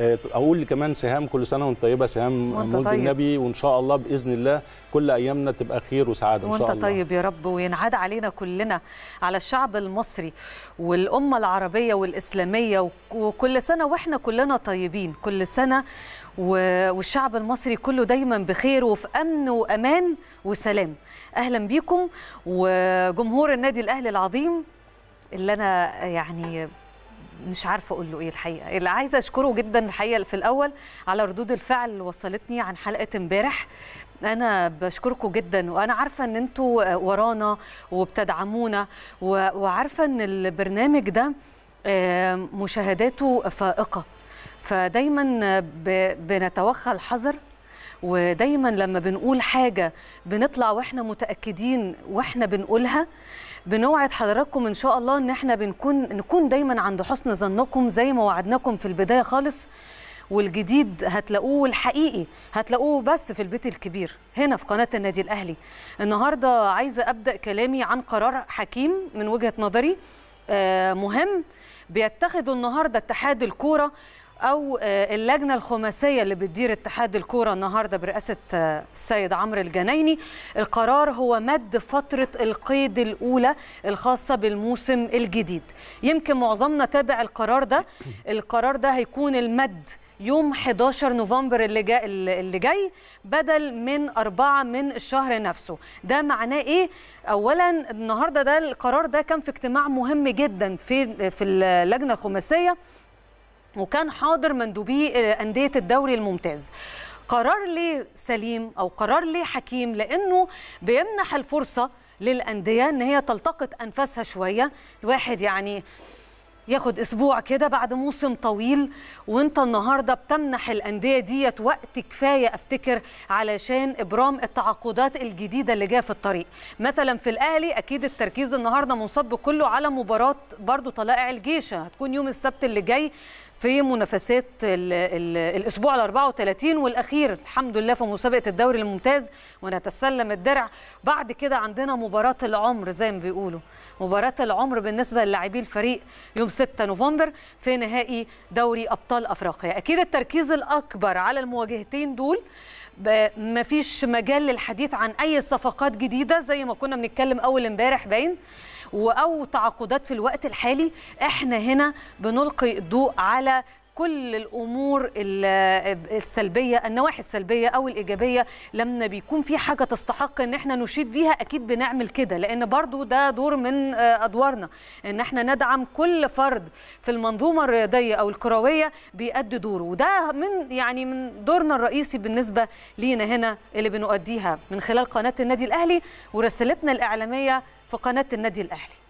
آه، اقول كمان سهام كل سنه وانت طيبه سهام مولد طيب. النبي وان شاء الله باذن الله كل ايامنا تبقى خير وسعاده ان شاء الله وانت طيب يا رب وينعاد علينا كلنا على الشعب المصري والامه العربيه والاسلاميه وكل سنه واحنا كلنا طيبين كل سنه والشعب المصري كله دايما بخير وفي امن وامان وسلام اهلا بيكم وجمهور النادي الاهلي العظيم اللي انا يعني مش عارفه اقول له ايه الحقيقه اللي عايزه اشكره جدا الحقيقه في الاول على ردود الفعل اللي وصلتني عن حلقه امبارح انا بشكركم جدا وانا عارفه ان انتوا ورانا وبتدعمونا وعارفه ان البرنامج ده آه، مشاهداته فائقه فدايما بنتوخى الحذر ودايما لما بنقول حاجه بنطلع واحنا متاكدين واحنا بنقولها بنوعد حضراتكم ان شاء الله ان احنا بنكون نكون دايما عند حسن ظنكم زي ما وعدناكم في البدايه خالص والجديد هتلاقوه والحقيقي هتلاقوه بس في البيت الكبير هنا في قناه النادي الاهلي النهارده عايزه ابدا كلامي عن قرار حكيم من وجهه نظري آه، مهم بيتخذه النهارده اتحاد الكوره او آه، اللجنه الخماسيه اللي بتدير اتحاد الكوره النهارده برئاسه آه، السيد عمرو الجنايني القرار هو مد فتره القيد الاولى الخاصه بالموسم الجديد يمكن معظمنا تابع القرار ده القرار ده هيكون المد يوم 11 نوفمبر اللي جاي اللي جاي بدل من 4 من الشهر نفسه ده معناه ايه اولا النهارده ده القرار ده كان في اجتماع مهم جدا في في اللجنه الخماسيه وكان حاضر مندوبي آه، أندية الدوري الممتاز قرار ليه سليم أو قرار ليه حكيم لأنه بيمنح الفرصة للأندية أن هي تلتقط أنفاسها شوية الواحد يعني ياخد اسبوع كده بعد موسم طويل وانت النهارده بتمنح الانديه ديت وقت كفايه افتكر علشان ابرام التعاقدات الجديده اللي جايه في الطريق مثلا في الاهلي اكيد التركيز النهارده منصب كله على مباراه برضو طلائع الجيشه هتكون يوم السبت اللي جاي في منافسات الـ الـ الاسبوع ال 34 والاخير الحمد لله في مسابقه الدوري الممتاز ونتسلم الدرع بعد كده عندنا مباراه العمر زي ما بيقولوا مباراه العمر بالنسبه للاعبي الفريق يوم 6 نوفمبر في نهائي دوري ابطال افريقيا اكيد التركيز الاكبر على المواجهتين دول مفيش مجال للحديث عن اي صفقات جديده زي ما كنا بنتكلم اول امبارح باين أو تعاقدات في الوقت الحالي احنا هنا بنلقي الضوء على كل الامور السلبيه النواحي السلبيه او الايجابيه لما بيكون في حاجه تستحق ان احنا نشيد بيها اكيد بنعمل كده لان برضو ده دور من آه، ادوارنا ان احنا ندعم كل فرد في المنظومه الرياضيه او الكرويه بيأدي دوره وده من يعني من دورنا الرئيسي بالنسبه لينا هنا اللي بنؤديها من خلال قناه النادي الاهلي ورسالتنا الاعلاميه في قناه النادي الاهلي